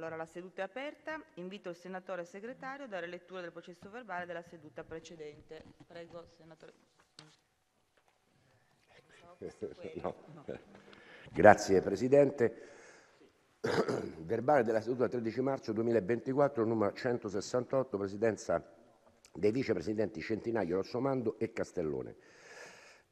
Allora la seduta è aperta, invito il senatore segretario a dare lettura del processo verbale della seduta precedente. Prego, senatore. No. No. Grazie Presidente. Verbale della seduta 13 marzo 2024, numero 168, Presidenza dei Vicepresidenti Centinaio, Rossomando e Castellone.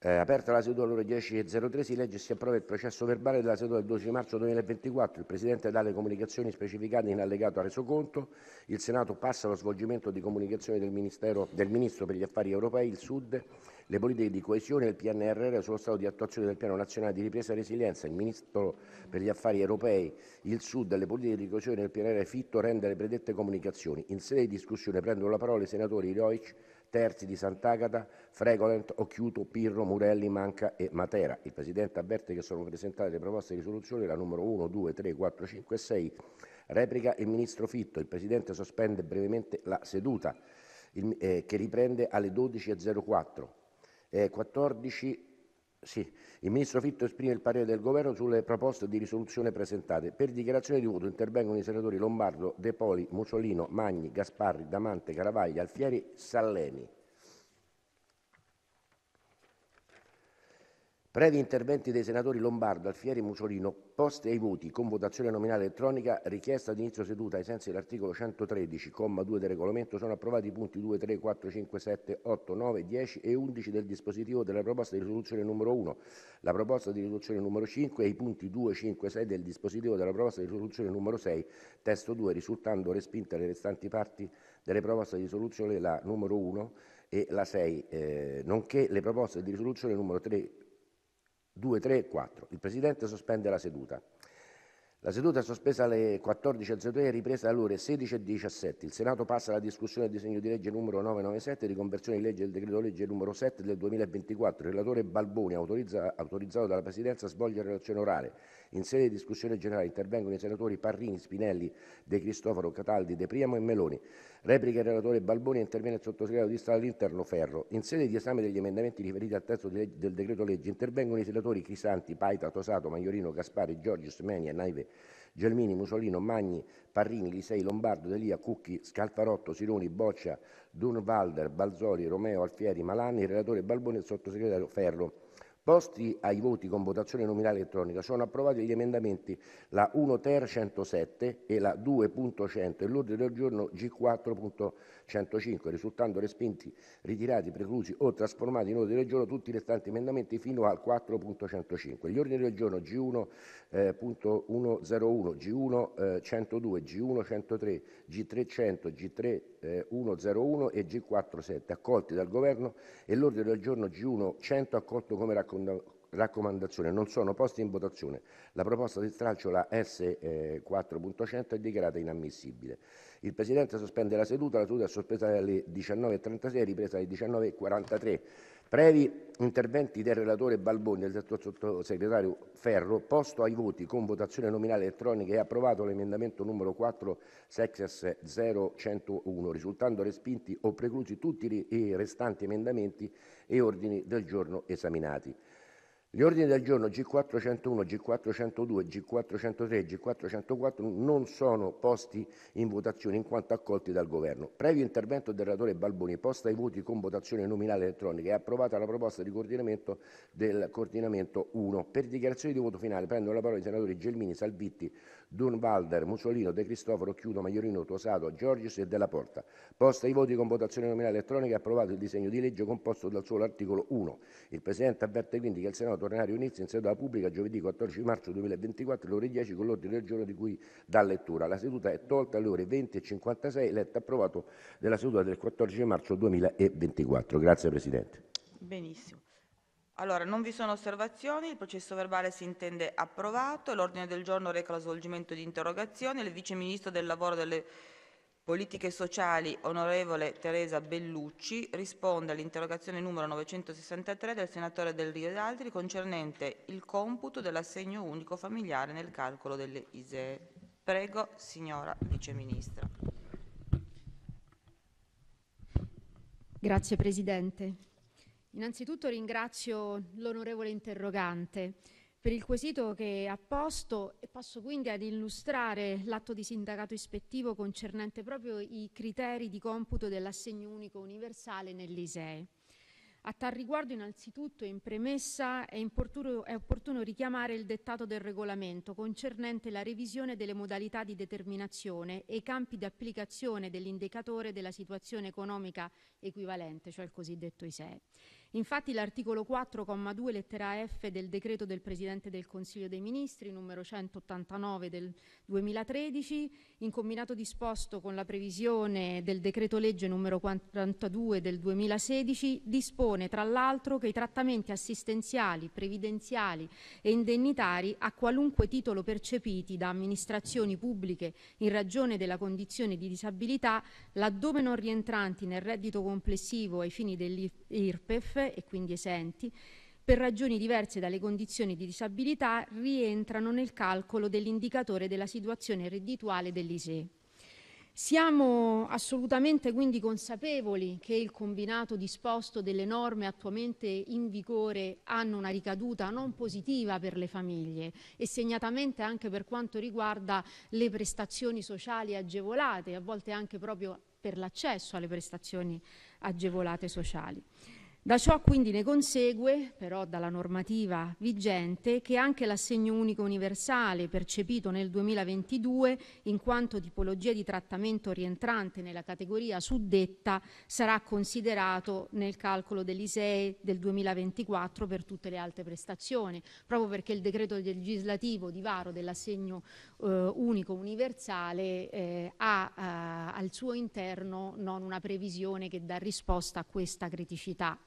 Eh, aperta la seduta alle ore 10.03 si legge e si approva il processo verbale della seduta del 12 marzo 2024. Il Presidente dà le comunicazioni specificate in allegato al resoconto. Il Senato passa allo svolgimento di comunicazioni del, Ministero, del Ministro per gli Affari Europei, il Sud, le politiche di coesione e il PNRR sullo stato di attuazione del Piano Nazionale di Ripresa e Resilienza. Il Ministro per gli Affari Europei, il Sud, le politiche di coesione e il PNRR Fitto rende le predette comunicazioni. In sede di discussione prendono la parola i senatori Roic, Terzi di Sant'Agata, Fregolent, Occhiuto, Pirro, Murelli, Manca e Matera. Il Presidente avverte che sono presentate le proposte di risoluzione, la numero 1, 2, 3, 4, 5 e 6. Replica il Ministro Fitto. Il Presidente sospende brevemente la seduta, il, eh, che riprende alle 12.04. Eh, 14 sì, il ministro Fitto esprime il parere del Governo sulle proposte di risoluzione presentate. Per dichiarazione di voto intervengono i senatori Lombardo, De Poli, Musolino, Magni, Gasparri, Damante, Caravaglia, Alfieri, Sallemi. Previ interventi dei senatori Lombardo, Alfieri e Musolino, posti ai voti con votazione nominale elettronica, richiesta di inizio seduta ai sensi dell'articolo 113, comma 2 del regolamento, sono approvati i punti 2, 3, 4, 5, 7, 8, 9, 10 e 11 del dispositivo della proposta di risoluzione numero 1, la proposta di risoluzione numero 5 e i punti 2, 5, 6 del dispositivo della proposta di risoluzione numero 6, testo 2, risultando respinte le restanti parti delle proposte di risoluzione la numero 1 e la 6, eh, nonché le proposte di risoluzione numero 3, 2, 3 e 4. Il Presidente sospende la seduta. La seduta è sospesa alle 14.02 e ripresa alle ore 16.17. Il Senato passa alla discussione del disegno di legge numero 997 di conversione di legge del decreto legge numero 7 del 2024. Il relatore Balboni, autorizza, autorizzato dalla Presidenza, svolge la relazione orale in sede di discussione generale intervengono i senatori Parrini, Spinelli, De Cristoforo, Cataldi, De Priamo e Meloni. Replica il relatore Balboni e interviene il sottosegretario di Stato all'interno Ferro. In sede di esame degli emendamenti riferiti al testo del decreto legge intervengono i senatori Crisanti, Paita, Tosato, Maiorino, Gaspari, Giorgio, Smenia, Naive, Gelmini, Musolino, Magni, Parrini, Lisei, Lombardo, Delia, Cucchi, Scalfarotto, Sironi, Boccia, Dunvalder, Balzoli, Romeo, Alfieri, Malani, il relatore Balboni e il sottosegretario Ferro. Posti ai voti con votazione nominale elettronica sono approvati gli emendamenti la 1 ter 107 e la 2.100 e l'ordine del giorno G4.105, risultando respinti, ritirati, preclusi o trasformati in ordine del giorno tutti i restanti emendamenti fino al 4.105. Gli ordini del giorno G1.101, G1.102, G1.103, G300, G3 e G47 accolti dal governo e l'ordine del giorno G1.100 accolto come raccomandato raccomandazione non sono posti in votazione, la proposta di stralcio, la S4.100, è dichiarata inammissibile. Il Presidente sospende la seduta, la seduta è sospesa alle 19.36, ripresa alle 19.43. Previ interventi del relatore Balboni e del sottosegretario Ferro, posto ai voti con votazione nominale elettronica e approvato l'emendamento numero 4 Sexes 0101, risultando respinti o preclusi tutti i restanti emendamenti e ordini del giorno esaminati. Gli ordini del giorno G401, G402, G403 e G404 non sono posti in votazione in quanto accolti dal Governo. Previo intervento del relatore Balboni, posta ai voti con votazione nominale elettronica, è approvata la proposta di coordinamento del coordinamento 1. Per dichiarazione di voto finale prendono la parola i senatori Gelmini, Salvitti, Dunvalder, Mussolino, De Cristoforo, Chiudo, Maiorino, Tosato, Giorgis e Della Porta. Posta i voti con votazione nominale elettronica approvato il disegno di legge composto dal solo articolo 1. Il Presidente avverte quindi che il Senato tornerà a riunirsi in seduta pubblica giovedì 14 marzo 2024 alle ore 10 con l'ordine del giorno di cui dà lettura. La seduta è tolta alle ore 20.56, letto approvato della seduta del 14 marzo 2024. Grazie Presidente. Benissimo. Allora, non vi sono osservazioni, il processo verbale si intende approvato, l'ordine del giorno reca lo svolgimento di interrogazioni, il Vice Ministro del Lavoro e delle Politiche Sociali, onorevole Teresa Bellucci, risponde all'interrogazione numero 963 del senatore Del Rio ed altri concernente il computo dell'assegno unico familiare nel calcolo delle ISEE. Prego, signora Vice Ministra. Grazie Presidente. Innanzitutto ringrazio l'onorevole interrogante per il quesito che ha posto e passo quindi ad illustrare l'atto di sindacato ispettivo concernente proprio i criteri di computo dell'assegno unico universale nell'ISEE. A tal riguardo innanzitutto in premessa è opportuno, è opportuno richiamare il dettato del regolamento concernente la revisione delle modalità di determinazione e i campi di applicazione dell'indicatore della situazione economica equivalente, cioè il cosiddetto ISEE Infatti l'articolo 4, comma 2, lettera F del decreto del Presidente del Consiglio dei Ministri numero 189 del 2013, in combinato disposto con la previsione del decreto legge numero 42 del 2016, dispone tra l'altro che i trattamenti assistenziali, previdenziali e indennitari a qualunque titolo percepiti da amministrazioni pubbliche in ragione della condizione di disabilità, laddove non rientranti nel reddito complessivo ai fini dell'IRPEF, e quindi esenti, per ragioni diverse dalle condizioni di disabilità, rientrano nel calcolo dell'indicatore della situazione reddituale dell'ISEE. Siamo assolutamente quindi consapevoli che il combinato disposto delle norme attualmente in vigore hanno una ricaduta non positiva per le famiglie e segnatamente anche per quanto riguarda le prestazioni sociali agevolate, a volte anche proprio per l'accesso alle prestazioni agevolate sociali. Da ciò quindi ne consegue, però dalla normativa vigente, che anche l'assegno unico universale percepito nel 2022 in quanto tipologia di trattamento rientrante nella categoria suddetta sarà considerato nel calcolo dell'ISEE del 2024 per tutte le altre prestazioni, proprio perché il decreto legislativo di varo dell'assegno eh, unico universale eh, ha eh, al suo interno non una previsione che dà risposta a questa criticità.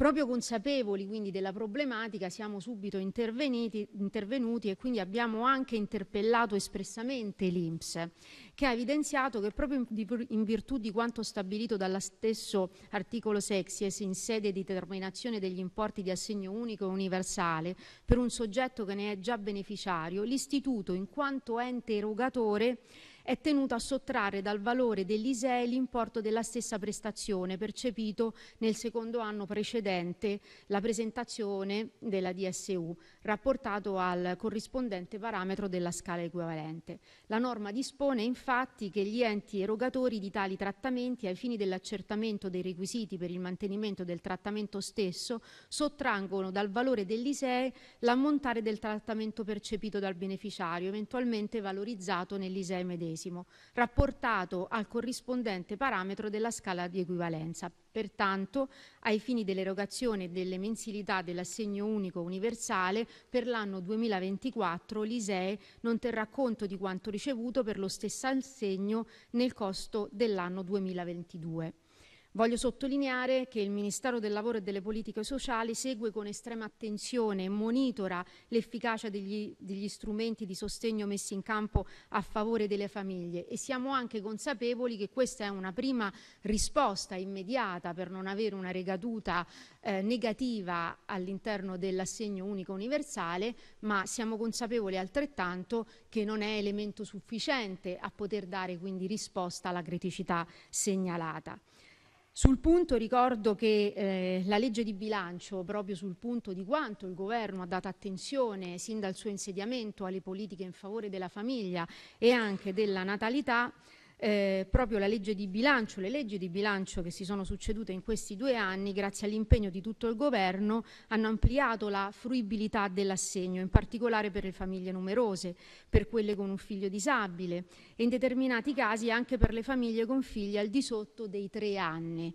Proprio consapevoli quindi della problematica siamo subito intervenuti e quindi abbiamo anche interpellato espressamente l'INPS che ha evidenziato che proprio in virtù di quanto stabilito dallo stesso articolo Sexies in sede di determinazione degli importi di assegno unico e universale per un soggetto che ne è già beneficiario, l'istituto in quanto ente erogatore è tenuto a sottrarre dal valore dell'ISEE l'importo della stessa prestazione percepito nel secondo anno precedente la presentazione della DSU, rapportato al corrispondente parametro della scala equivalente. La norma dispone infatti che gli enti erogatori di tali trattamenti, ai fini dell'accertamento dei requisiti per il mantenimento del trattamento stesso, sottrangono dal valore dell'ISEE l'ammontare del trattamento percepito dal beneficiario, eventualmente valorizzato nell'ISEE medesimo rapportato al corrispondente parametro della scala di equivalenza. Pertanto, ai fini dell'erogazione delle mensilità dell'assegno unico universale, per l'anno 2024 l'ISEE non terrà conto di quanto ricevuto per lo stesso assegno nel costo dell'anno 2022. Voglio sottolineare che il Ministero del Lavoro e delle Politiche Sociali segue con estrema attenzione e monitora l'efficacia degli, degli, strumenti di sostegno messi in campo a favore delle famiglie e siamo anche consapevoli che questa è una prima risposta immediata per non avere una regaduta eh, negativa all'interno dell'assegno unico universale, ma siamo consapevoli altrettanto che non è elemento sufficiente a poter dare quindi risposta alla criticità segnalata. Sul punto ricordo che eh, la legge di bilancio, proprio sul punto di quanto il governo ha dato attenzione sin dal suo insediamento alle politiche in favore della famiglia e anche della natalità, eh, proprio la legge di bilancio, le leggi di bilancio che si sono succedute in questi due anni, grazie all'impegno di tutto il governo, hanno ampliato la fruibilità dell'assegno, in particolare per le famiglie numerose, per quelle con un figlio disabile e in determinati casi anche per le famiglie con figli al di sotto dei tre anni.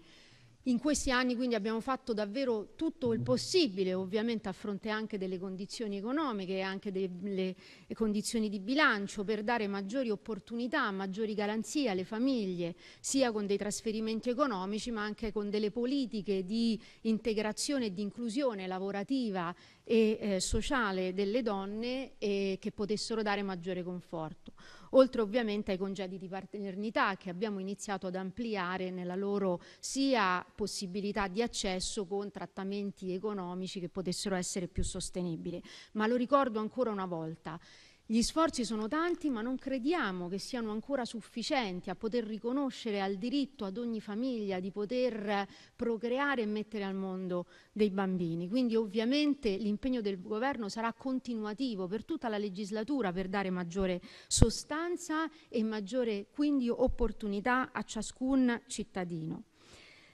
In questi anni quindi abbiamo fatto davvero tutto il possibile, ovviamente a fronte anche delle condizioni economiche e anche delle condizioni di bilancio, per dare maggiori opportunità, maggiori garanzie alle famiglie, sia con dei trasferimenti economici ma anche con delle politiche di integrazione e di inclusione lavorativa e eh, sociale delle donne eh, che potessero dare maggiore conforto oltre ovviamente ai congedi di paternità che abbiamo iniziato ad ampliare nella loro sia possibilità di accesso con trattamenti economici che potessero essere più sostenibili. Ma lo ricordo ancora una volta, gli sforzi sono tanti, ma non crediamo che siano ancora sufficienti a poter riconoscere al diritto ad ogni famiglia di poter procreare e mettere al mondo dei bambini. Quindi ovviamente l'impegno del governo sarà continuativo per tutta la legislatura per dare maggiore sostanza e maggiore quindi opportunità a ciascun cittadino.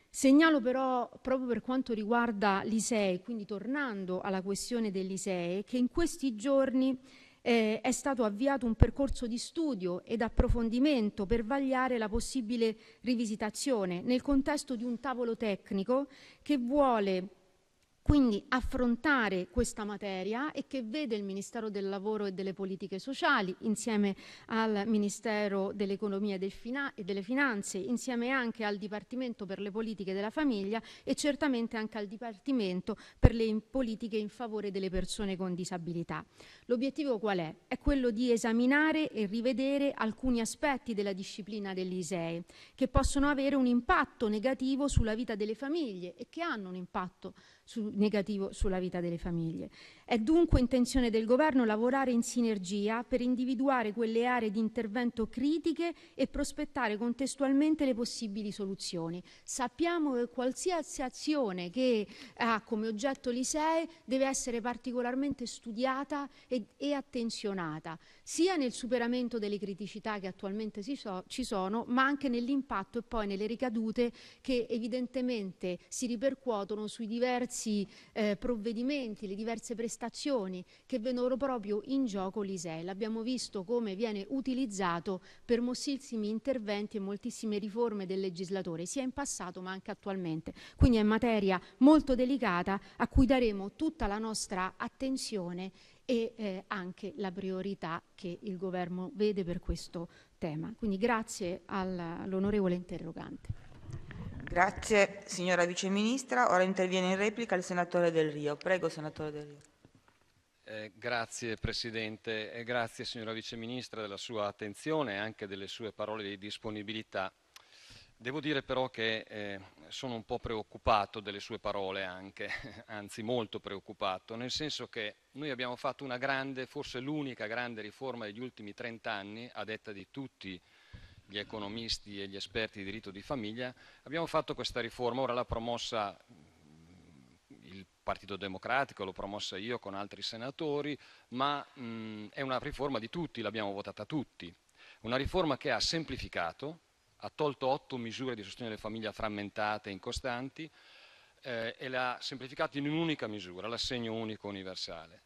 Segnalo però, proprio per quanto riguarda l'ISEE, quindi tornando alla questione dell'ISEE, che in questi giorni eh, è stato avviato un percorso di studio ed approfondimento per vagliare la possibile rivisitazione nel contesto di un tavolo tecnico che vuole quindi affrontare questa materia e che vede il Ministero del Lavoro e delle Politiche Sociali insieme al Ministero dell'Economia e, delle Finanze, insieme anche al Dipartimento per le Politiche della Famiglia e certamente anche al Dipartimento per le politiche in favore delle persone con disabilità. L'obiettivo qual è? È quello di esaminare e rivedere alcuni aspetti della disciplina dell'ISEE che possono avere un impatto negativo sulla vita delle famiglie e che hanno un impatto su, negativo sulla vita delle famiglie. È dunque intenzione del Governo lavorare in sinergia per individuare quelle aree di intervento critiche e prospettare contestualmente le possibili soluzioni. Sappiamo che qualsiasi azione che ha come oggetto l'ISEE deve essere particolarmente studiata e, e attenzionata, sia nel superamento delle criticità che attualmente so, ci sono, ma anche nell'impatto e poi nelle ricadute che evidentemente si ripercuotono sui diversi eh, provvedimenti, le diverse prestazioni prestazioni che vennero proprio in gioco l'ISEE. L'abbiamo visto come viene utilizzato per moltissimi interventi e moltissime riforme del legislatore, sia in passato ma anche attualmente. Quindi è materia molto delicata a cui daremo tutta la nostra attenzione e eh, anche la priorità che il governo vede per questo tema. Quindi grazie all'onorevole interrogante. Grazie signora Vice Ministra. Ora interviene in replica il senatore Del Rio. Prego senatore Del Rio. Eh, grazie Presidente, grazie signora Vice Ministra della sua attenzione e anche delle sue parole di disponibilità. Devo dire però che eh, sono un po' preoccupato delle sue parole, anzi molto preoccupato, nel senso che noi abbiamo fatto una grande, forse l'unica grande riforma degli ultimi trent'anni, a detta di tutti gli economisti e gli esperti di diritto di famiglia. Abbiamo fatto questa riforma, ora l'ha promossa Partito Democratico, l'ho promossa io con altri senatori, ma mh, è una riforma di tutti, l'abbiamo votata tutti. Una riforma che ha semplificato, ha tolto otto misure di sostegno alle famiglie frammentate e incostanti eh, e l'ha semplificata in un'unica misura, l'assegno unico universale.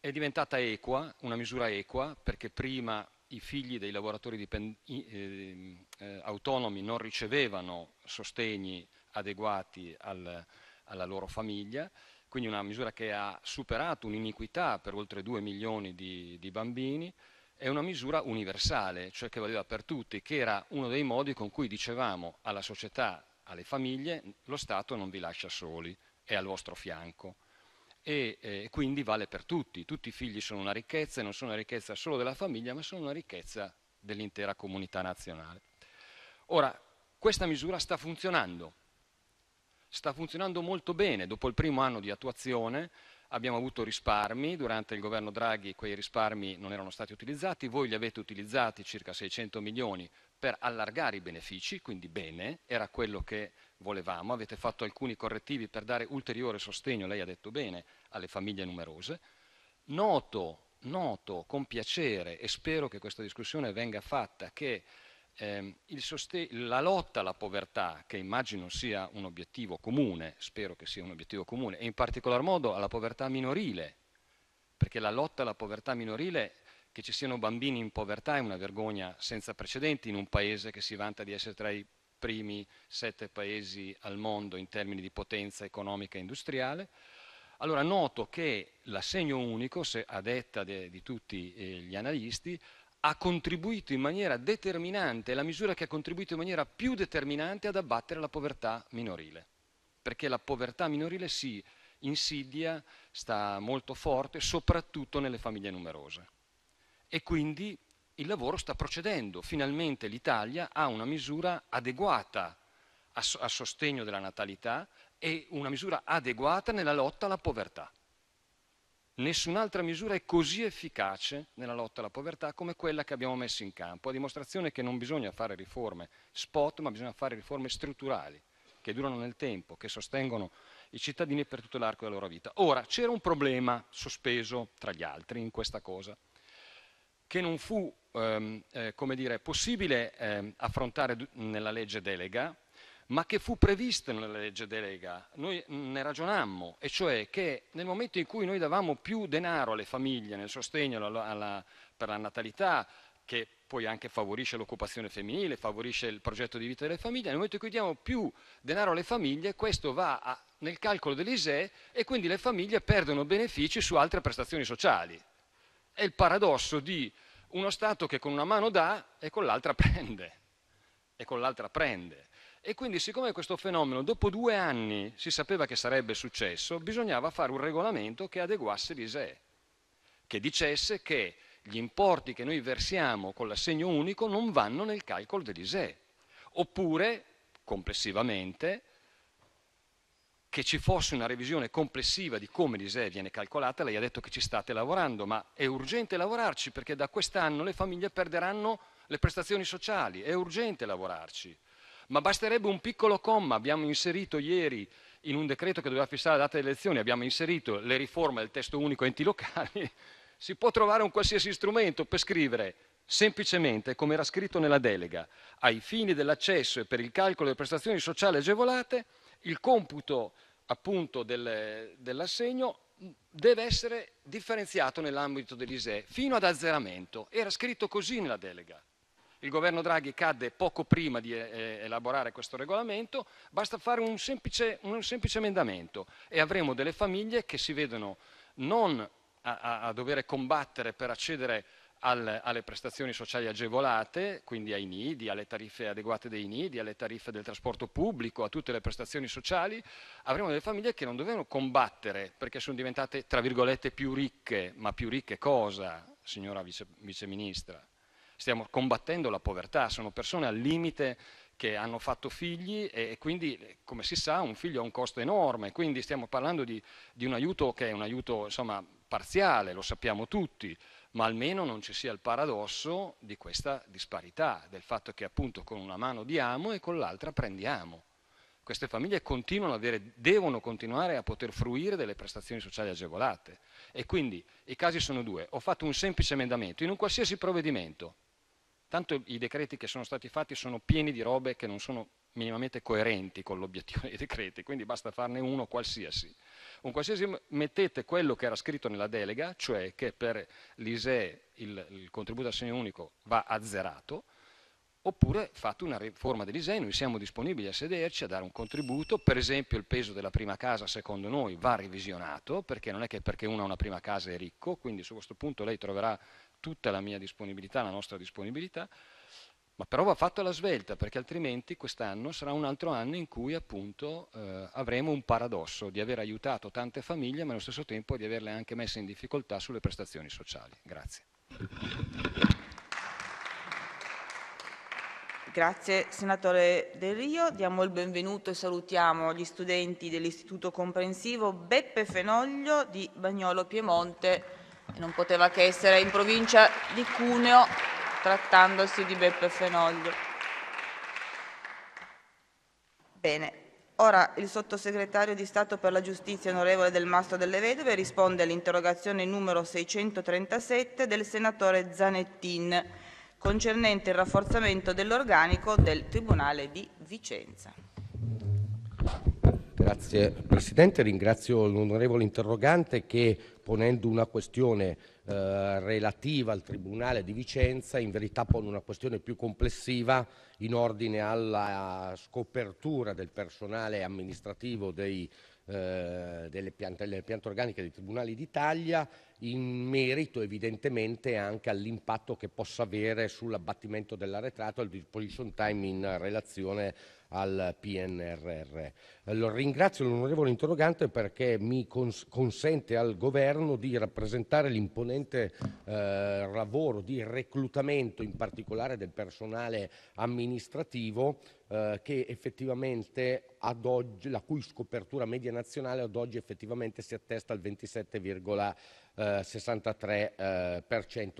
È diventata equa, una misura equa, perché prima i figli dei lavoratori dipend- eh, eh, autonomi non ricevevano sostegni adeguati al, alla loro famiglia quindi una misura che ha superato un'iniquità per oltre 2 milioni di, di bambini, è una misura universale, cioè che valeva per tutti, che era uno dei modi con cui dicevamo alla società, alle famiglie, lo Stato non vi lascia soli, è al vostro fianco. E eh, quindi vale per tutti, tutti i figli sono una ricchezza e non sono una ricchezza solo della famiglia, ma sono una ricchezza dell'intera comunità nazionale. Ora, questa misura sta funzionando, sta funzionando molto bene. Dopo il primo anno di attuazione abbiamo avuto risparmi, durante il governo Draghi quei risparmi non erano stati utilizzati, voi li avete utilizzati circa 600 milioni per allargare i benefici, quindi bene, era quello che volevamo, avete fatto alcuni correttivi per dare ulteriore sostegno, lei ha detto bene, alle famiglie numerose. Noto, noto con piacere e spero che questa discussione venga fatta che Ehm, la lotta alla povertà, che immagino sia un obiettivo comune (spero che sia un obiettivo comune), e in particolar modo alla povertà minorile, perché la lotta alla povertà minorile, che ci siano bambini in povertà, è una vergogna senza precedenti in un Paese che si vanta di essere tra i primi sette Paesi al mondo in termini di potenza economica e industriale. Allora noto che l'assegno unico, se a detta de, di tutti eh, gli analisti, ha contribuito in maniera determinante, è la misura che ha contribuito in maniera più determinante ad abbattere la povertà minorile, perché la povertà minorile si insidia, sta molto forte, soprattutto nelle famiglie numerose. E quindi il lavoro sta procedendo, finalmente l'Italia ha una misura adeguata a, sostegno della natalità e una misura adeguata nella lotta alla povertà. Nessun'altra misura è così efficace nella lotta alla povertà come quella che abbiamo messo in campo, a dimostrazione che non bisogna fare riforme spot, ma bisogna fare riforme strutturali che durano nel tempo, che sostengono i cittadini per tutto l'arco della loro vita. Ora, c'era un problema sospeso tra gli altri in questa cosa, che non fu ehm, eh, come dire, possibile ehm, affrontare nella legge delega, ma che fu prevista nella legge delega. Noi ne ragionammo, e cioè che nel momento in cui noi davamo più denaro alle famiglie nel sostegno alla, alla, per la natalità, che poi anche favorisce l'occupazione femminile, favorisce il progetto di vita delle famiglie, nel momento in cui diamo più denaro alle famiglie, questo va a, nel calcolo dell'ISEE e quindi le famiglie perdono benefici su altre prestazioni sociali. È il paradosso di uno Stato che con una mano dà e con l'altra prende. E con l'altra prende. E Quindi, siccome questo fenomeno dopo due anni si sapeva che sarebbe successo, bisognava fare un regolamento che adeguasse l'ISEE, che dicesse che gli importi che noi versiamo con l'assegno unico non vanno nel calcolo dell'ISEE. Oppure, complessivamente, che ci fosse una revisione complessiva di come l'ISEE viene calcolata, lei ha detto che ci state lavorando, ma è urgente lavorarci perché da quest'anno le famiglie perderanno le prestazioni sociali, è urgente lavorarci ma basterebbe un piccolo comma. Abbiamo inserito ieri in un decreto che doveva fissare la data delle elezioni, abbiamo inserito le riforme del testo unico enti locali. Si può trovare un qualsiasi strumento per scrivere semplicemente, come era scritto nella delega, ai fini dell'accesso e per il calcolo delle prestazioni sociali agevolate, il computo appunto del, dell'assegno deve essere differenziato nell'ambito dell'ISE fino ad azzeramento. Era scritto così nella delega. Il governo Draghi cadde poco prima di eh, elaborare questo regolamento, basta fare un semplice, un semplice emendamento e avremo delle famiglie che si vedono non a, a, dover combattere per accedere alle prestazioni sociali agevolate, quindi ai nidi, alle tariffe adeguate dei nidi, alle tariffe del trasporto pubblico, a tutte le prestazioni sociali, avremo delle famiglie che non dovevano combattere perché sono diventate, tra virgolette, più ricche, ma più ricche cosa, signora vice, Ministra? stiamo combattendo la povertà, sono persone al limite che hanno fatto figli e quindi, come si sa, un figlio ha un costo enorme, quindi stiamo parlando di, di un aiuto che è un aiuto insomma, parziale, lo sappiamo tutti, ma almeno non ci sia il paradosso di questa disparità, del fatto che appunto con una mano diamo e con l'altra prendiamo. Queste famiglie continuano ad avere, devono continuare a poter fruire delle prestazioni sociali agevolate. E quindi i casi sono due. Ho fatto un semplice emendamento in un qualsiasi provvedimento Tanto i decreti che sono stati fatti sono pieni di robe che non sono minimamente coerenti con l'obiettivo dei decreti, quindi basta farne uno qualsiasi. Un qualsiasi mettete quello che era scritto nella delega, cioè che per l'ISE il, il contributo segno unico va azzerato, oppure fate una riforma dell'ISEE, noi siamo disponibili a sederci, a dare un contributo, per esempio il peso della prima casa secondo noi va revisionato, perché non è che perché uno ha una prima casa è ricco, quindi su questo punto lei troverà tutta la mia disponibilità, la nostra disponibilità, ma però va fatto alla svelta perché altrimenti quest'anno sarà un altro anno in cui appunto eh, avremo un paradosso di aver aiutato tante famiglie ma allo stesso tempo di averle anche messe in difficoltà sulle prestazioni sociali. Grazie. Grazie senatore Del Rio, diamo il benvenuto e salutiamo gli studenti dell'Istituto Comprensivo Beppe Fenoglio di Bagnolo Piemonte non poteva che essere in provincia di Cuneo trattandosi di Beppe Fenoglio. Bene. Ora il sottosegretario di Stato per la Giustizia, onorevole Del Mastro delle Vedove, risponde all'interrogazione numero 637 del senatore Zanettin concernente il rafforzamento dell'organico del Tribunale di Vicenza. Grazie Presidente, ringrazio l'onorevole interrogante che ponendo una questione eh, relativa al Tribunale di Vicenza, in verità pone una questione più complessiva in ordine alla scopertura del personale amministrativo dei, eh, delle, piante, delle piante organiche dei Tribunali d'Italia in merito evidentemente anche all'impatto che possa avere sull'abbattimento dell'arretrato e al disposition time in relazione al PNRR. Allora, ringrazio l'onorevole interrogante perché mi cons- consente al Governo di rappresentare l'imponente eh, lavoro di reclutamento, in particolare del personale amministrativo, eh, che effettivamente ad oggi, la cui scopertura media nazionale ad oggi effettivamente si attesta al 27,63% eh, eh,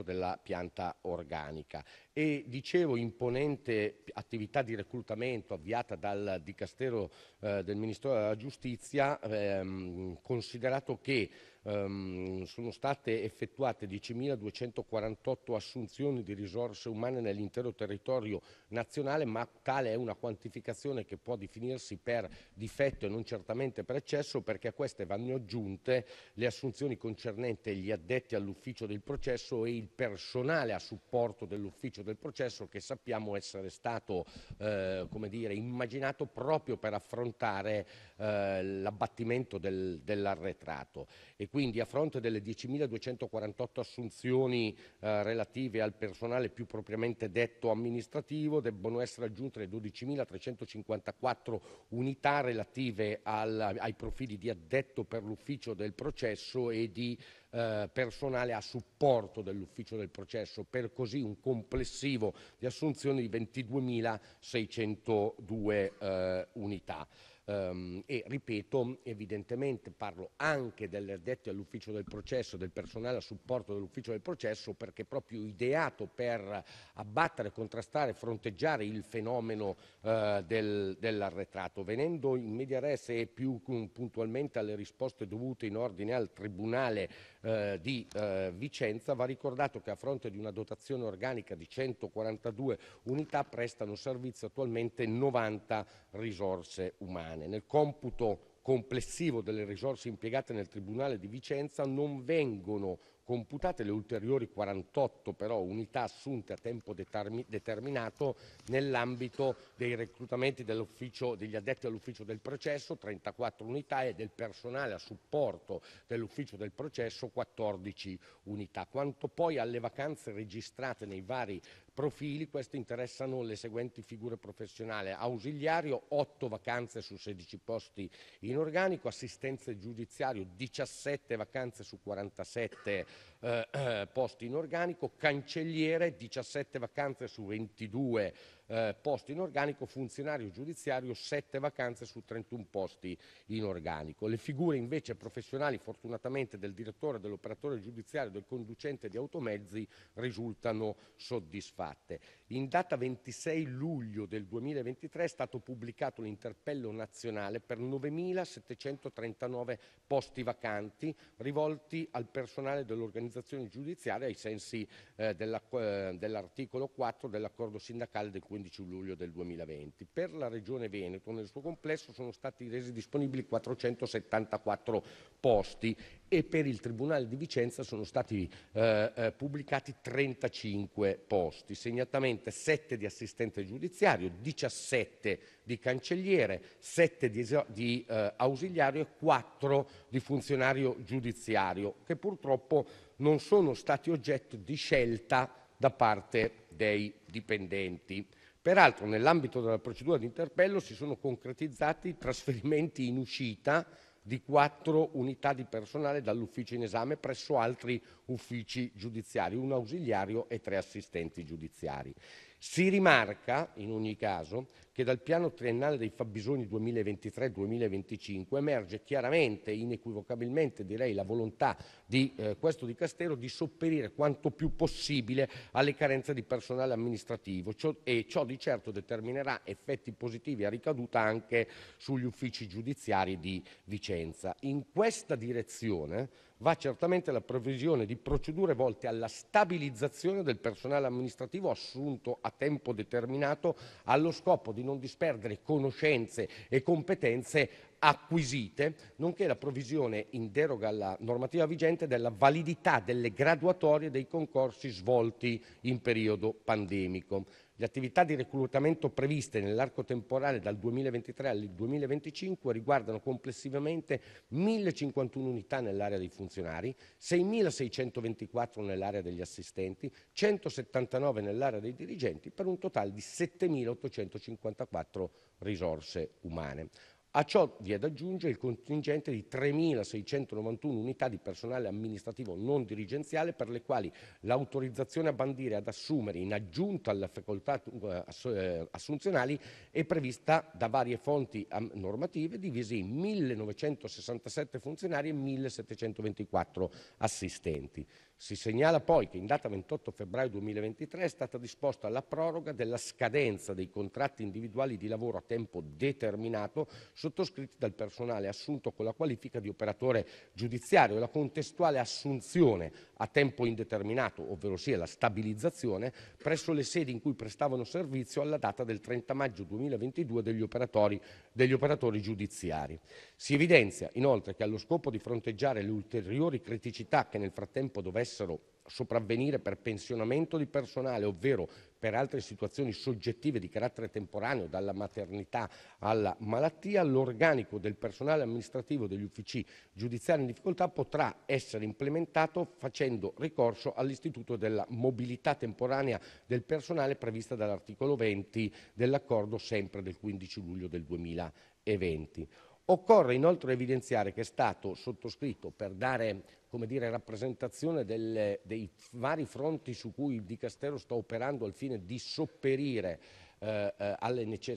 della pianta organica. E dicevo, imponente attività di reclutamento avviata dal Dicastero eh, del Ministro della Giustizia, ehm, considerato che ehm, sono state effettuate 10.248 assunzioni di risorse umane nell'intero territorio nazionale, ma tale è una quantificazione che può definirsi per difetto e non certamente per eccesso, perché a queste vanno aggiunte le assunzioni concernenti gli addetti all'ufficio del processo e il personale a supporto dell'ufficio del processo che sappiamo essere stato eh, come dire, immaginato proprio per affrontare eh, l'abbattimento dell'arretrato. Quindi a fronte delle 10.248 assunzioni eh, relative al personale più propriamente detto amministrativo debbono essere aggiunte le 12.354 unità relative al, ai profili di addetto per l'ufficio del processo e di eh, personale a supporto dell'ufficio del processo, per così un complessivo di assunzioni di 22.602 eh, unità. Um, e ripeto, evidentemente parlo anche delle addette all'ufficio del processo, del personale a supporto dell'ufficio del processo, perché proprio ideato per abbattere, contrastare, fronteggiare il fenomeno uh, del, dell'arretrato. Venendo in media res e più um, puntualmente alle risposte dovute in ordine al Tribunale uh, di uh, Vicenza, va ricordato che a fronte di una dotazione organica di 142 unità prestano servizio attualmente 90 risorse umane umane nel computo complessivo delle risorse impiegate nel Tribunale di Vicenza non vengono computate le ulteriori 48 però unità assunte a tempo determinato nell'ambito dei reclutamenti degli addetti all'ufficio del processo 34 unità e del personale a supporto dell'ufficio del processo 14 unità. Quanto poi alle vacanze registrate nei vari profili, queste interessano le seguenti figure professionali. Ausiliario, 8 vacanze su 16 posti in organico, assistenza giudiziario, 17 vacanze su 47 eh, eh, posti in organico, cancelliere, 17 vacanze su 22 eh, posti in organico, funzionario giudiziario 7 vacanze su 31 posti in organico. Le figure invece professionali fortunatamente del direttore, dell'operatore giudiziario, del conducente di automezzi risultano soddisfatte. In data 26 luglio del 2023 è stato pubblicato l'interpello nazionale per 9.739 posti vacanti rivolti al personale dell'organizzazione giudiziaria ai sensi eh, eh dell'articolo eh, dell 4 dell'accordo sindacale del 15 luglio del 2020. Per la Regione Veneto nel suo complesso sono stati resi disponibili 474 posti e per il Tribunale di Vicenza sono stati eh, eh pubblicati 35 posti, segnatamente 7 di assistente giudiziario, 17 di cancelliere, 7 di, di eh, ausiliario e 4 di funzionario giudiziario, che purtroppo non sono stati oggetto di scelta da parte dei dipendenti. Peraltro, nell'ambito della procedura di interpello si sono concretizzati trasferimenti in uscita di quattro unità di personale dall'ufficio in esame presso altri uffici giudiziari, un ausiliario e tre assistenti giudiziari. Si rimarca, in ogni caso, che dal piano triennale dei fabbisogni 2023-2025 emerge chiaramente e inequivocabilmente direi la volontà di eh, questo dicastero di sopperire quanto più possibile alle carenze di personale amministrativo ciò, e ciò di certo determinerà effetti positivi a ricaduta anche sugli uffici giudiziari di Vicenza. In questa direzione va certamente la previsione di procedure volte alla stabilizzazione del personale amministrativo assunto a tempo determinato allo scopo di non disperdere conoscenze e competenze acquisite, nonché la provvisione in deroga alla normativa vigente della validità delle graduatorie dei concorsi svolti in periodo pandemico. Le attività di reclutamento previste nell'arco temporale dal 2023 al 2025 riguardano complessivamente 1.051 unità nell'area dei funzionari, 6.624 nell'area degli assistenti, 179 nell'area dei dirigenti, per un totale di 7.854 risorse umane. A ciò vi è da aggiungere il contingente di 3.691 unità di personale amministrativo non dirigenziale, per le quali l'autorizzazione a bandire e ad assumere, in aggiunta alle facoltà eh, eh, assunzionali, è prevista da varie fonti normative, divise in 1.967 funzionari e 1.724 assistenti. Si segnala poi che in data 28 febbraio 2023 è stata disposta la proroga della scadenza dei contratti individuali di lavoro a tempo determinato sottoscritti dal personale assunto con la qualifica di operatore giudiziario e la contestuale assunzione a tempo indeterminato, ovvero sia la stabilizzazione, presso le sedi in cui prestavano servizio alla data del 30 maggio 2022 degli operatori, degli operatori giudiziari. Si evidenzia inoltre che allo scopo di fronteggiare le ulteriori criticità che nel frattempo dovessero dovessero sopravvenire per pensionamento di personale, ovvero per altre situazioni soggettive di carattere temporaneo, dalla maternità alla malattia, l'organico del personale amministrativo degli uffici giudiziari in difficoltà potrà essere implementato facendo ricorso all'istituto della mobilità temporanea del personale prevista dall'articolo 20 dell'accordo sempre del 15 luglio del 2020. Occorre inoltre evidenziare che è stato sottoscritto per dare dire, rappresentazione delle, dei vari fronti su cui il Dicastero sta operando al fine di sopperire eh, eh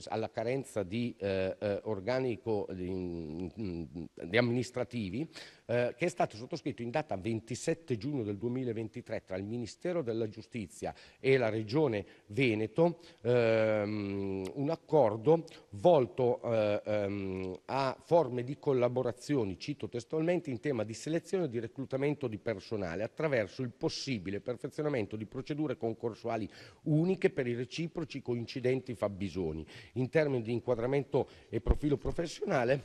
alla carenza di eh, eh organico di, mm, mm, di amministrativi, eh, che è stato sottoscritto in data 27 giugno del 2023 tra il Ministero della Giustizia e la Regione Veneto, ehm, un accordo volto eh, ehm, a forme di collaborazioni, cito testualmente, in tema di selezione e di reclutamento di personale attraverso il possibile perfezionamento di procedure concorsuali uniche per i reciproci coincidenti differenti fabbisogni in termini di inquadramento e profilo professionale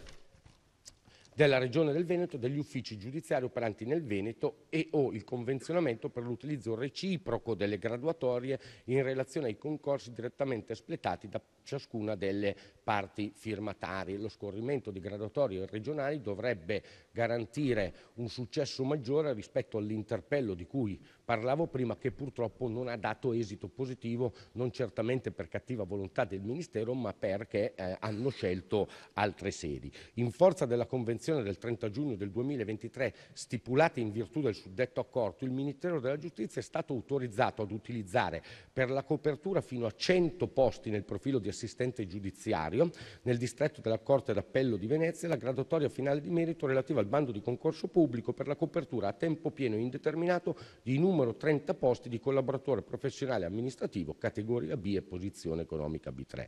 della Regione del Veneto degli uffici giudiziari operanti nel Veneto e o il convenzionamento per l'utilizzo reciproco delle graduatorie in relazione ai concorsi direttamente espletati da ciascuna delle parti firmatarie. Lo scorrimento di graduatorie regionali dovrebbe garantire un successo maggiore rispetto all'interpello di cui parlavo prima, che purtroppo non ha dato esito positivo, non certamente per cattiva volontà del Ministero, ma perché eh, hanno scelto altre sedi. In forza della Convenzione convenzione del 30 giugno del 2023 stipulate in virtù del suddetto accordo, il Ministero della Giustizia è stato autorizzato ad utilizzare per la copertura fino a 100 posti nel profilo di assistente giudiziario nel distretto della Corte d'Appello di Venezia la graduatoria finale di merito relativa al bando di concorso pubblico per la copertura a tempo pieno e indeterminato di numero 30 posti di collaboratore professionale amministrativo categoria B e posizione economica B3.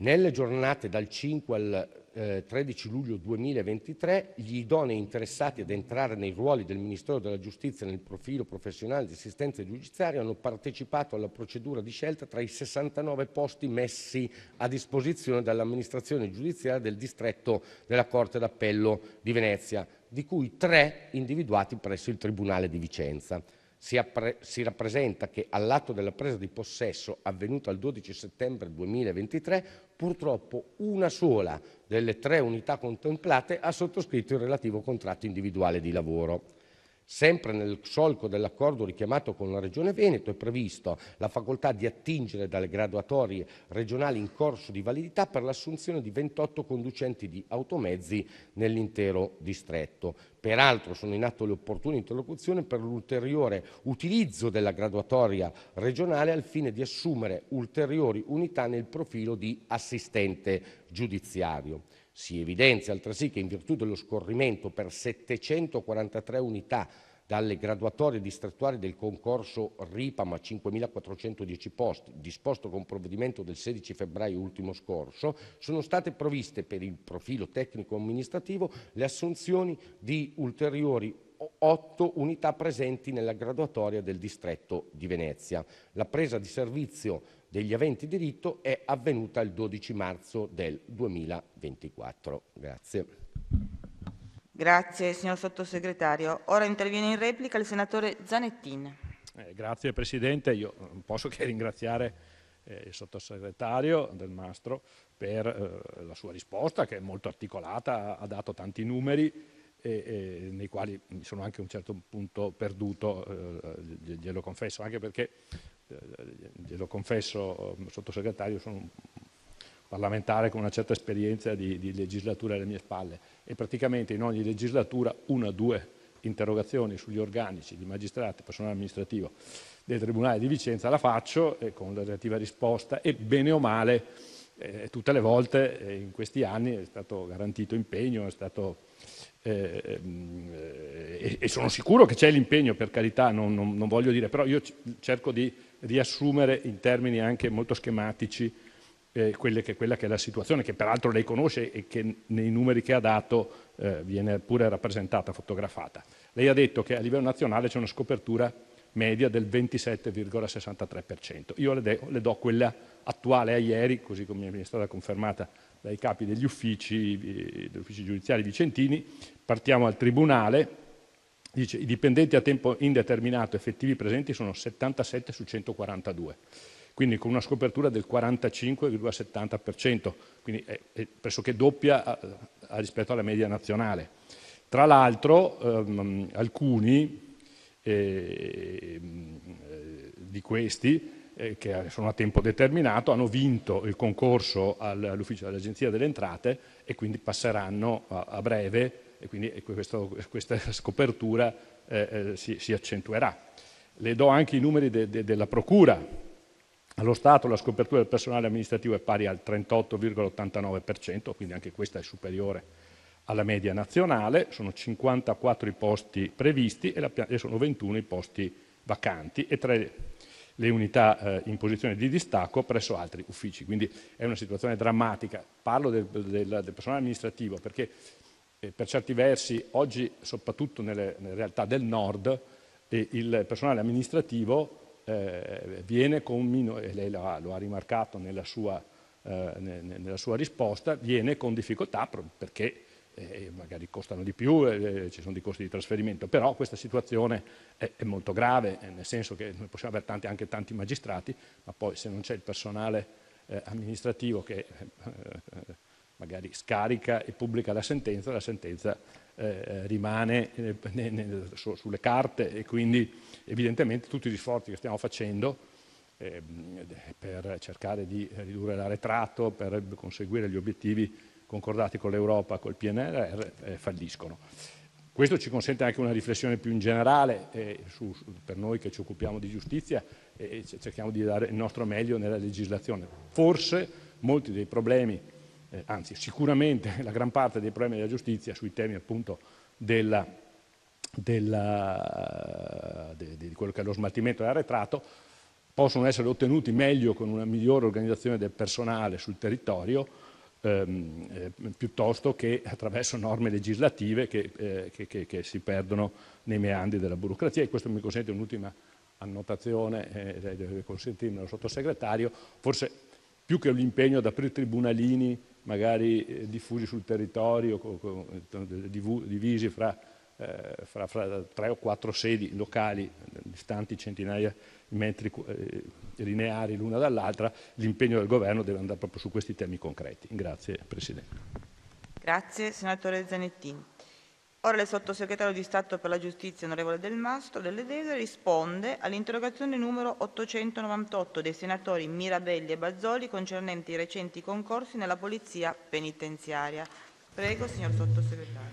Nelle giornate dal 5 al eh, 13 luglio 2023 gli idonei interessati ad entrare nei ruoli del Ministero della Giustizia nel profilo professionale di assistenza giudiziaria hanno partecipato alla procedura di scelta tra i 69 posti messi a disposizione dall'amministrazione giudiziaria del distretto della Corte d'Appello di Venezia, di cui tre individuati presso il Tribunale di Vicenza. Si, rappresenta che all'atto della presa di possesso, avvenuta il 12 settembre 2023, purtroppo una sola delle tre unità contemplate ha sottoscritto il relativo contratto individuale di lavoro. Sempre nel solco dell'accordo richiamato con la Regione Veneto, è prevista la facoltà di attingere dalle graduatorie regionali in corso di validità per l'assunzione di 28 conducenti di automezzi nell'intero distretto. Peraltro sono in atto le opportune interlocuzioni per l'ulteriore utilizzo della graduatoria regionale al fine di assumere ulteriori unità nel profilo di assistente giudiziario. Si evidenzia altresì che in virtù dello scorrimento per 743 unità dalle graduatorie distrettuali del concorso Ripam a 5.410 posti, disposto con provvedimento del 16 febbraio ultimo scorso, sono state provviste per il profilo tecnico-amministrativo le assunzioni di ulteriori 8 unità presenti nella graduatoria del distretto di Venezia. La presa di servizio degli aventi diritto è avvenuta il 12 marzo del 2024. Grazie. Grazie signor Sottosegretario. Ora interviene in replica il senatore Zanettin. Eh, grazie Presidente, io non eh, posso che ringraziare eh, il Sottosegretario del Mastro per eh, la sua risposta che è molto articolata, ha dato tanti numeri e, e, nei quali mi sono anche a un certo punto perduto, eh, eh glielo confesso, anche perché glielo confesso, ehm, sottosegretario, sono un parlamentare con una certa esperienza di, di legislatura alle mie spalle e praticamente in ogni legislatura una o due interrogazioni sugli organici di magistrati, personale amministrativo del Tribunale di Vicenza la faccio e con la relativa risposta e bene o male eh, tutte le volte eh, in questi anni è stato garantito impegno, è stato, eh, ehm, eh e sono sicuro che c'è l'impegno per carità, non, non, non voglio dire, però io cerco di riassumere in termini anche molto schematici eh, quella che è la situazione, che peraltro lei conosce e che nei numeri che ha dato eh, viene pure rappresentata fotografata. Lei ha detto che a livello nazionale c'è una scopertura media del 27,63 per cento. Io le do quella attuale a ieri, così come mi è stata confermata dai capi degli uffici, eh, degli uffici giudiziari vicentini. Partiamo al tribunale, dice I dipendenti a tempo indeterminato effettivi presenti sono 77 su 142, quindi con una scopertura del 45,70 quindi è pressoché doppia eh, rispetto alla media nazionale. Tra l'altro, ehm, alcuni eh, eh, di questi che sono a tempo determinato, hanno vinto il concorso all'ufficio dell'Agenzia delle Entrate e quindi passeranno a breve e quindi questo, questa scopertura eh, eh, si, si, accentuerà. Le do anche i numeri de, de, della Procura. Allo Stato la scopertura del personale amministrativo è pari al 38,89%, quindi anche questa è superiore alla media nazionale. Sono 54 i posti previsti e, la, e sono 21 i posti vacanti e 3 le unità eh, in posizione di distacco presso altri uffici. Quindi è una situazione drammatica. Parlo del, del, del personale amministrativo perché per certi versi oggi, soprattutto nelle, nelle realtà del nord, il personale amministrativo eh, viene con meno, e lei lo ha, lo ha rimarcato nella sua, eh, nella sua, risposta, viene con difficoltà perché eh, magari costano di più, eh, eh, ci sono dei costi di trasferimento, però questa situazione è, è molto grave, eh, nel senso che noi possiamo avere tanti, anche tanti magistrati, ma poi se non c'è il personale amministrativo che magari scarica e pubblica la sentenza, la sentenza eh, eh rimane eh, ne, ne, su, sulle carte e quindi evidentemente tutti gli sforzi che stiamo facendo eh, per cercare di ridurre l'arretrato, per conseguire gli obiettivi concordati con l'Europa, col PNRR, eh, falliscono. Questo ci consente anche una riflessione più in generale su, su, per noi che ci occupiamo di giustizia e cerchiamo di dare il nostro meglio nella legislazione. Forse molti dei problemi eh, anzi sicuramente la gran parte dei problemi della giustizia sui temi appunto della, della, de, di quello che è lo smaltimento dell'arretrato, possono essere ottenuti meglio con una migliore organizzazione del personale sul territorio ehm, eh, piuttosto che attraverso norme legislative che, eh, che, che, che, si perdono nei meandri della burocrazia e questo mi consente un'ultima annotazione, eh, deve consentirmelo sottosegretario, forse più che l'impegno ad aprire tribunalini magari eh, diffusi sul territorio, eh, divisi fra, eh, fra, fra tre o quattro sedi locali, distanti centinaia di metri eh, lineari l'una dall'altra, l'impegno del governo deve andare proprio su questi temi concreti. Grazie Presidente. Grazie, senatore Zanettini il sottosegretario di Stato per la Giustizia, onorevole Del Mastro, delle Vedove, risponde all'interrogazione numero 898 dei senatori Mirabelli e Bazzoli concernente i recenti concorsi nella Polizia Penitenziaria. Prego, signor Sottosegretario.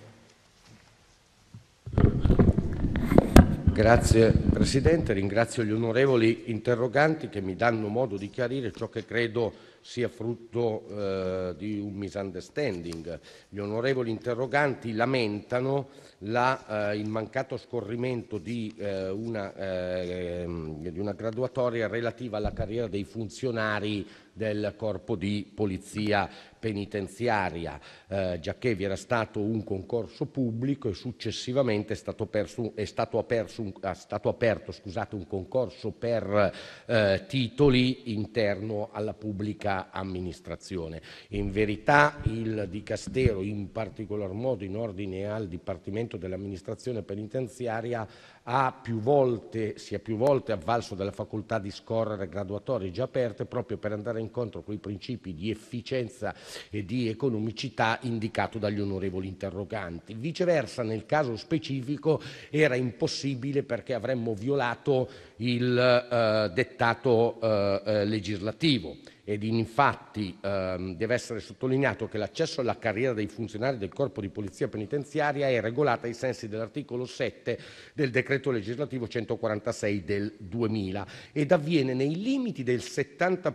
Grazie Presidente, ringrazio gli onorevoli interroganti che mi danno modo di chiarire ciò che credo sia frutto eh, di un misunderstanding. Gli onorevoli interroganti lamentano la, eh, il mancato scorrimento di, eh, una, eh, ehm, di una graduatoria relativa alla carriera dei funzionari del Corpo di polizia penitenziaria, eh, che vi era stato un concorso pubblico e successivamente è stato, perso, è stato, aperso, è stato aperto scusate, un concorso per eh, titoli interno alla pubblica amministrazione. In verità il Dicastero, in particolar modo in ordine al Dipartimento dell'amministrazione penitenziaria, ha più volte, si è più volte avvalso della facoltà di scorrere graduatorie già aperte proprio per andare incontro a quei principi di efficienza e di economicità indicato dagli onorevoli interroganti. Viceversa, nel caso specifico era impossibile perché avremmo violato il eh, dettato eh, eh legislativo. Ed infatti ehm, deve essere sottolineato che l'accesso alla carriera dei funzionari del Corpo di polizia penitenziaria è regolata ai sensi dell'articolo 7 del decreto legislativo 146 del 2000 ed avviene nei limiti del 70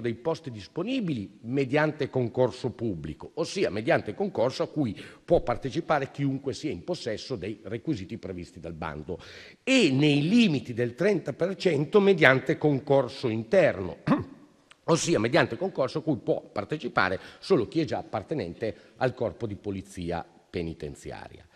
dei posti disponibili mediante concorso pubblico, ossia mediante concorso a cui può partecipare chiunque sia in possesso dei requisiti previsti dal bando, e nei limiti del 30 mediante concorso interno ossia mediante concorso cui può partecipare solo chi è già appartenente al corpo di polizia penitenziaria.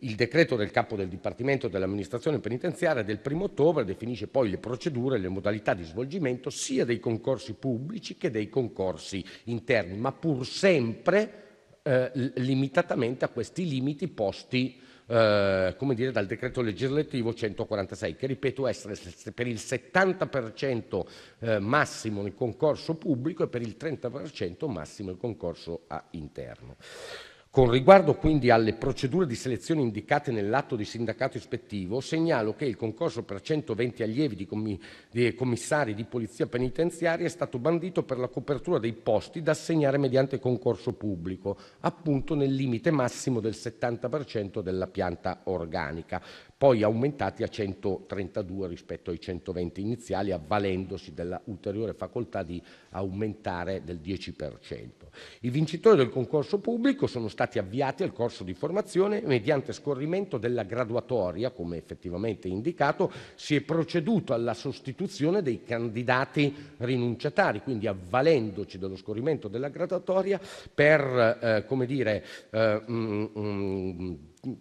Il decreto del capo del Dipartimento dell'amministrazione penitenziaria del 1 ottobre definisce poi le procedure e le modalità di svolgimento sia dei concorsi pubblici che dei concorsi interni, ma pur sempre eh, limitatamente a questi limiti posti eh, dire, dal decreto legislativo 146, che ripeto essere per il 70 per eh, massimo nel concorso pubblico e per il 30 massimo nel concorso a interno. Con riguardo quindi alle procedure di selezione indicate nell'atto di sindacato ispettivo, segnalo che il concorso per 120 allievi di commissari di Polizia penitenziaria è stato bandito per la copertura dei posti da assegnare mediante concorso pubblico, appunto nel limite massimo del 70 della pianta organica poi aumentati a 132 rispetto ai 120 iniziali, avvalendosi dell'ulteriore facoltà di aumentare del 10 I vincitori del concorso pubblico sono stati avviati al corso di formazione mediante scorrimento della graduatoria, come effettivamente indicato, si è proceduto alla sostituzione dei candidati rinunciatari, quindi avvalendoci dello scorrimento della graduatoria per, eh, come dire, eh, mh, mm, mh, mm,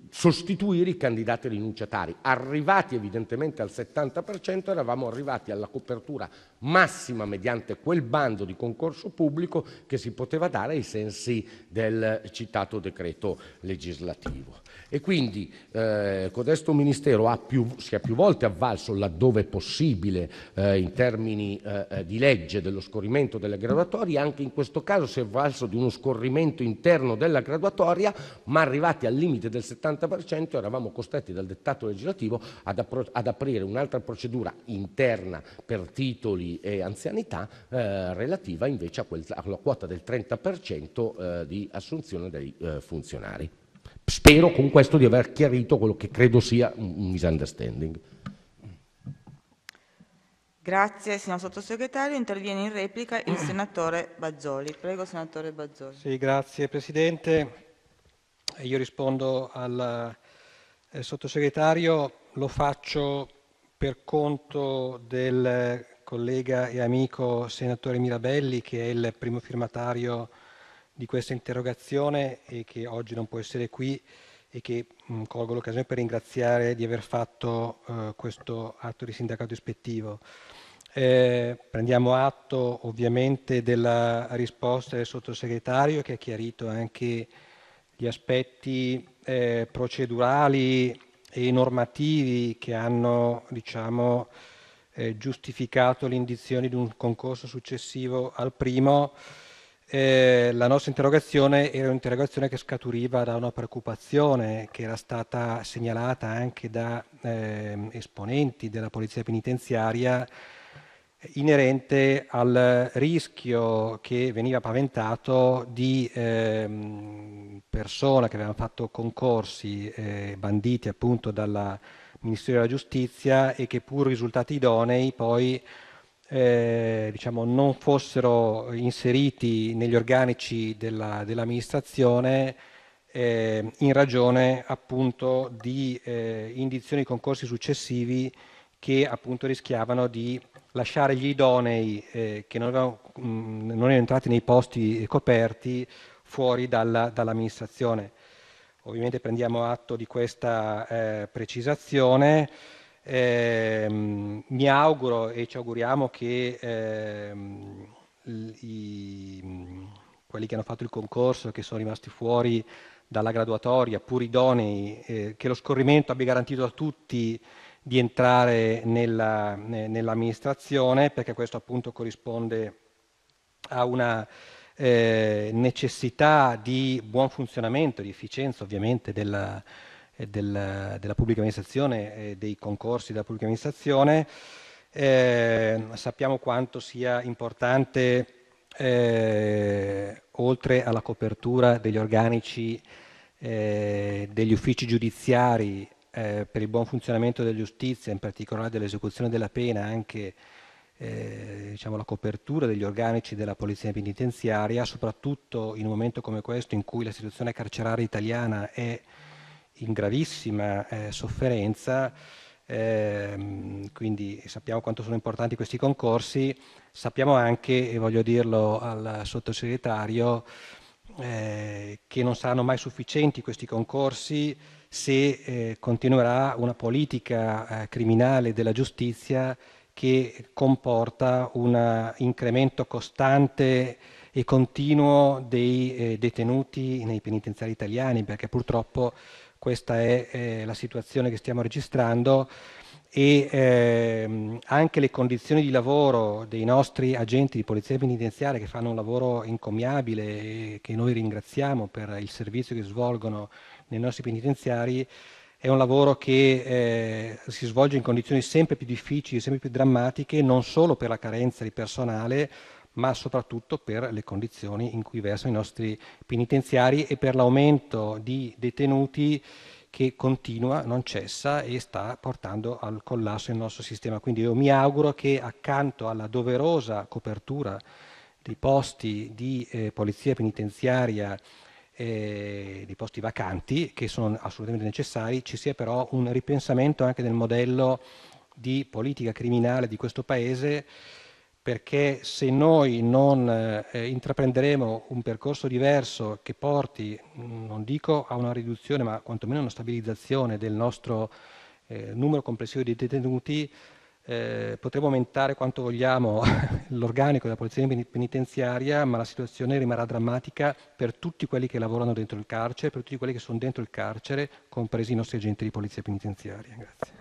sostituire i candidati rinunciatari. Arrivati evidentemente al 70%, eravamo arrivati alla copertura massima mediante quel bando di concorso pubblico che si poteva dare ai sensi del citato decreto legislativo. E quindi eh, codesto Ministero ha più, si è più volte avvalso, laddove possibile, eh, in termini eh, eh, di legge dello scorrimento delle graduatorie, anche in questo caso si è avvalso di uno scorrimento interno della graduatoria, ma arrivati al limite del 70% eravamo costretti dal dettato legislativo ad, ad aprire un'altra procedura interna per titoli e anzianità eh, relativa invece a, quel, a quota del 30% eh, di assunzione dei funzionari. Spero con questo di aver chiarito quello che credo sia un misunderstanding. Grazie signor Sottosegretario. Interviene in replica il senatore Bazzoli. Prego senatore Bazzoli. Sì, grazie Presidente. Io rispondo al eh, Sottosegretario, lo faccio per conto del collega e amico senatore Mirabelli che è il primo firmatario di questa interrogazione e che oggi non può essere qui e che mh, colgo l'occasione per ringraziare di aver fatto eh, questo atto di sindacato ispettivo. Eh, prendiamo atto ovviamente della risposta del sottosegretario che ha chiarito anche gli aspetti eh, procedurali e normativi che hanno diciamo, eh, giustificato l'indizione di un concorso successivo al primo eh, la nostra interrogazione era un'interrogazione che scaturiva da una preoccupazione che era stata segnalata anche da eh, esponenti della polizia penitenziaria eh, inerente al rischio che veniva paventato di eh, persone che avevano fatto concorsi eh, banditi appunto dal Ministero della Giustizia e che pur risultati idonei poi eh, diciamo, non fossero inseriti negli organici della, dell'amministrazione eh, in ragione appunto di eh, indizioni di concorsi successivi che appunto rischiavano di lasciare gli idonei eh, che non, avevano, mh, mm, non, erano entrati nei posti coperti fuori dalla, dall'amministrazione. Ovviamente prendiamo atto di questa eh, precisazione. Ehm, mi auguro e ci auguriamo che eh, i, quelli che hanno fatto il concorso, che sono rimasti fuori dalla graduatoria, pur idonei, eh, che lo scorrimento abbia garantito a tutti di entrare nella, nell'amministrazione, perché questo appunto corrisponde a una eh, necessità di buon funzionamento, di efficienza ovviamente della, eh, del, della pubblica amministrazione e dei concorsi della pubblica amministrazione. Eh, sappiamo quanto sia importante, eh, oltre alla copertura degli organici eh, degli uffici giudiziari eh, per il buon funzionamento della giustizia, in particolare dell'esecuzione della pena, anche eh, diciamo, la copertura degli organici della polizia penitenziaria, soprattutto in un momento come questo in cui la situazione carceraria italiana è in gravissima eh, sofferenza, eh, quindi sappiamo quanto sono importanti questi concorsi, sappiamo anche, e voglio dirlo al sottosegretario, eh, che non saranno mai sufficienti questi concorsi se eh, continuerà una politica eh, criminale della giustizia che comporta un incremento costante e continuo dei eh, detenuti nei penitenziari italiani, perché purtroppo questa è eh, la situazione che stiamo registrando e ehm, anche le condizioni di lavoro dei nostri agenti di polizia penitenziaria che fanno un lavoro incommiabile e che noi ringraziamo per il servizio che svolgono nei nostri penitenziari, è un lavoro che eh, si svolge in condizioni sempre più difficili, sempre più drammatiche, non solo per la carenza di personale, ma soprattutto per le condizioni in cui versano i nostri penitenziari e per l'aumento di detenuti che continua, non cessa e sta portando al collasso il nostro sistema. Quindi io mi auguro che accanto alla doverosa copertura dei posti di eh, polizia penitenziaria, eh, dei posti vacanti, che sono assolutamente necessari, ci sia però un ripensamento anche del modello di politica criminale di questo Paese perché se noi non eh, intraprenderemo un percorso diverso che porti, non dico a una riduzione, ma quantomeno a una stabilizzazione del nostro eh, numero complessivo di detenuti, eh, potremo aumentare quanto vogliamo l'organico della polizia penitenziaria, ma la situazione rimarrà drammatica per tutti quelli che lavorano dentro il carcere, per tutti quelli che sono dentro il carcere, compresi i nostri agenti di polizia penitenziaria. Grazie.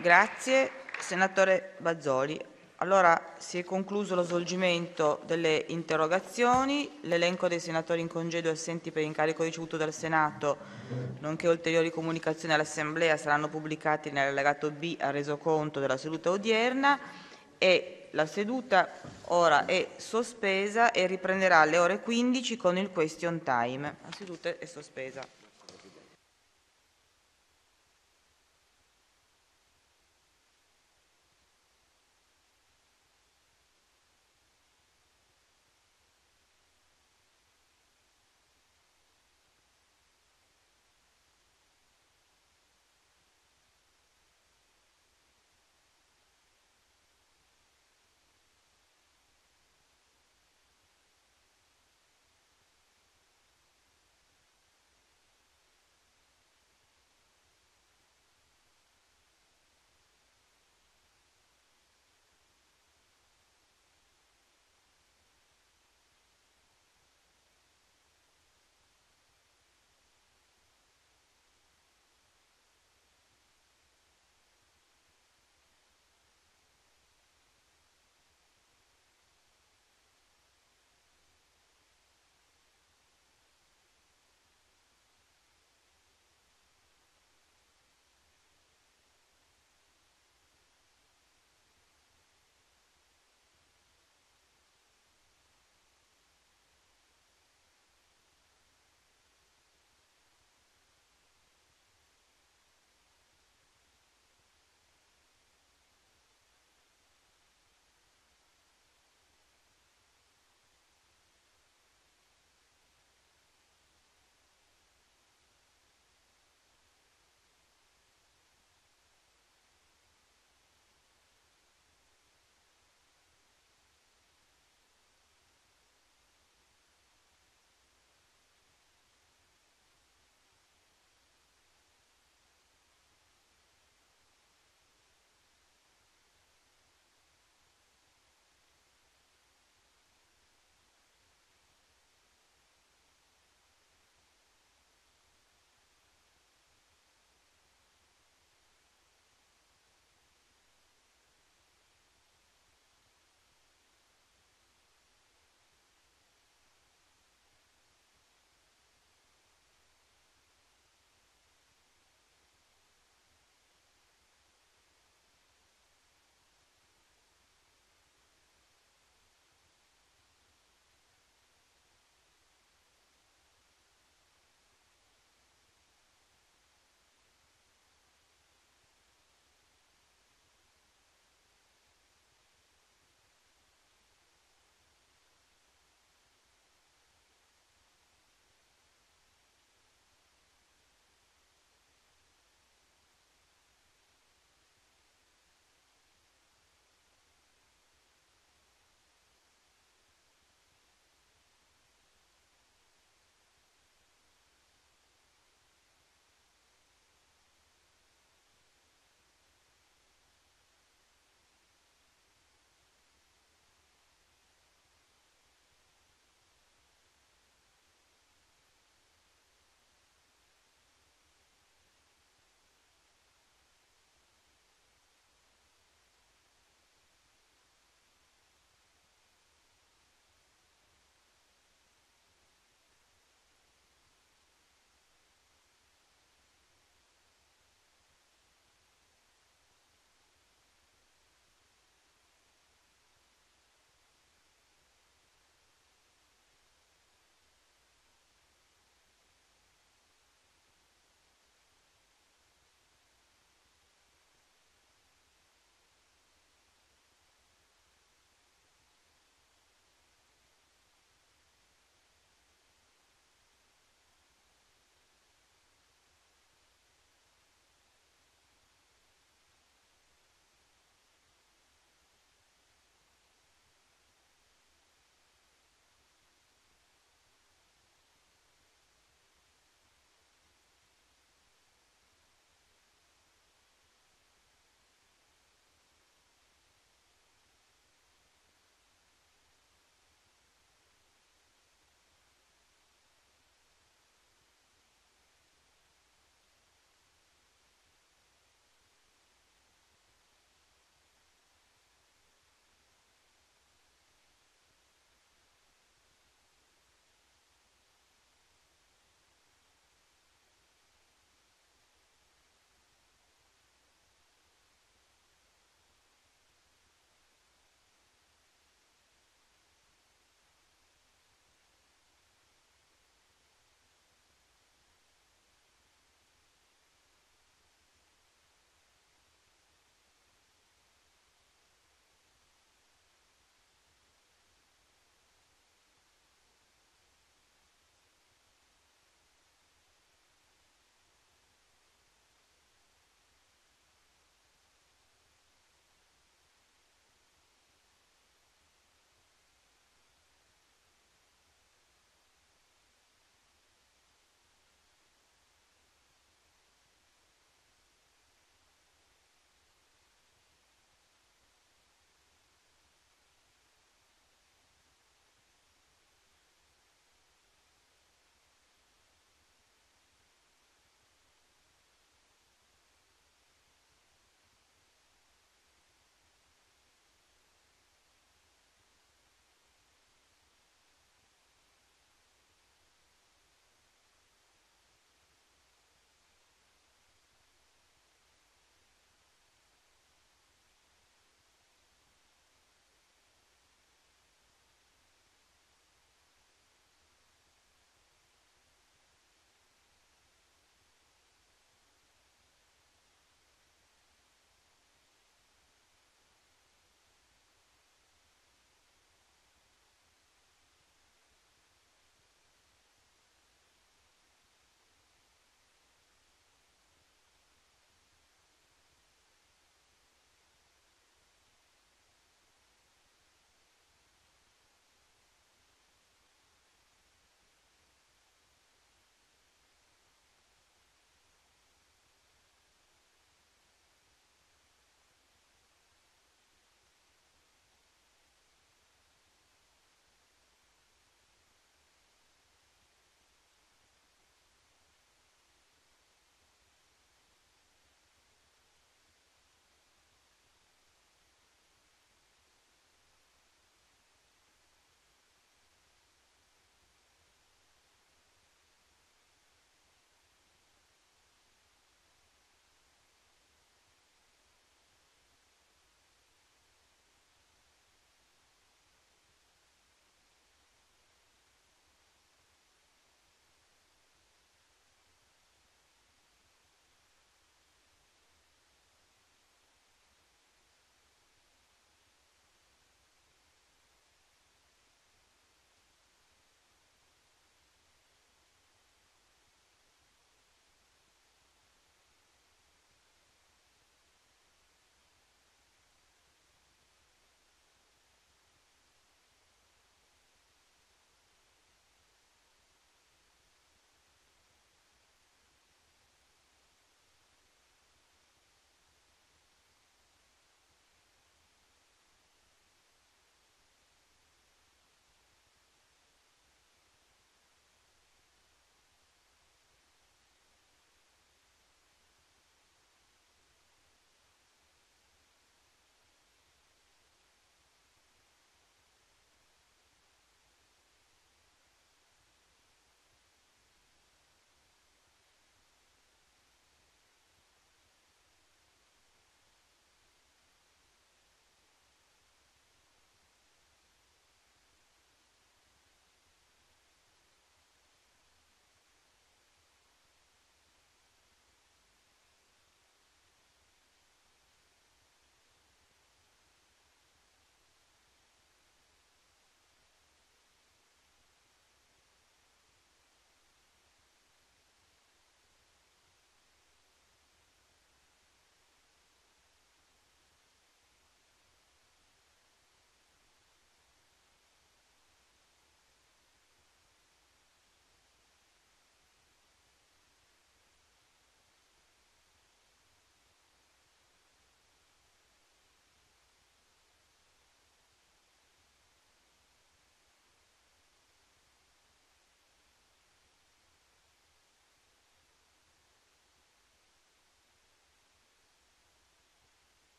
Grazie. Senatore Bazzoli, allora si è concluso lo svolgimento delle interrogazioni, l'elenco dei senatori in congedo e assenti per incarico ricevuto dal Senato, nonché ulteriori comunicazioni all'Assemblea saranno pubblicati nell'allegato B al resoconto della seduta odierna e la seduta ora è sospesa e riprenderà alle ore 15 con il question time. La seduta è sospesa.